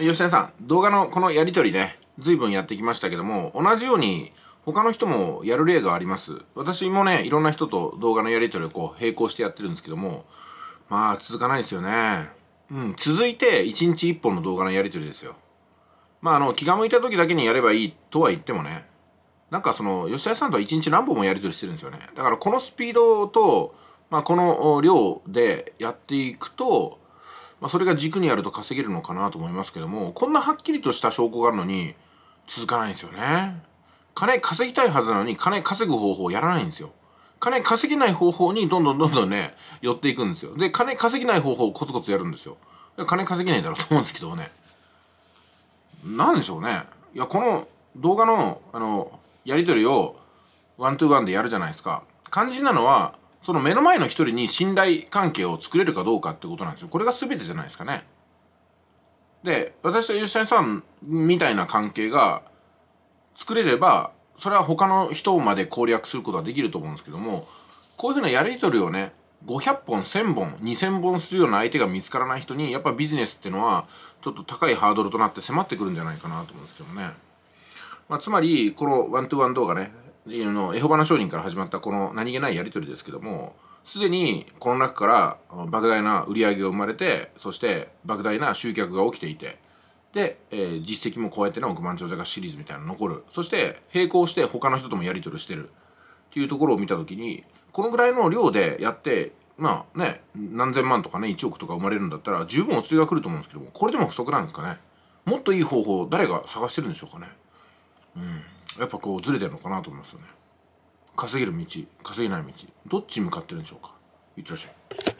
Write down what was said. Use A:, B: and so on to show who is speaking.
A: 吉田さん、動画のこのやりとりね、随分やってきましたけども、同じように他の人もやる例があります。私もね、いろんな人と動画のやりとりをこう並行してやってるんですけども、まあ続かないですよね。うん、続いて1日1本の動画のやりとりですよ。まああの、気が向いた時だけにやればいいとは言ってもね、なんかその、吉田さんとは1日何本もやりとりしてるんですよね。だからこのスピードと、まあこの量でやっていくと、まあ、それが軸にあると稼げるのかなと思いますけども、こんなはっきりとした証拠があるのに、続かないんですよね。金稼ぎたいはずなのに、金稼ぐ方法をやらないんですよ。金稼げない方法にどんどんどんどんね、寄っていくんですよ。で、金稼げない方法をコツコツやるんですよ。金稼げないだろうと思うんですけどね。なんでしょうね。いや、この動画の、あの、やりとりを、ワントゥーワンでやるじゃないですか。肝心なのは、その目の前の一人に信頼関係を作れるかどうかってことなんですよこれが全てじゃないですかねで私と吉谷さんみたいな関係が作れればそれは他の人まで攻略することはできると思うんですけどもこういうふうなやり取りをね500本1000本2000本するような相手が見つからない人にやっぱビジネスっていうのはちょっと高いハードルとなって迫ってくるんじゃないかなと思うんですけどね、まあ、つまりこのワントゥーワン動画ねのエホバの商人から始まったこの何気ないやり取りですけどもすでにこの中から莫大な売り上げが生まれてそして莫大な集客が起きていてで、えー、実績もこうやってね億万長者がシリーズみたいなの残るそして並行して他の人ともやり取りしてるっていうところを見た時にこのぐらいの量でやってまあね何千万とかね1億とか生まれるんだったら十分お釣りが来ると思うんですけどもこれでも不足なんですかねもっといい方法誰が探してるんでしょうかねうんやっぱこうずれてるのかなと思いますよね稼げる道稼げない道どっち向かってるんでしょうかいってらっしゃい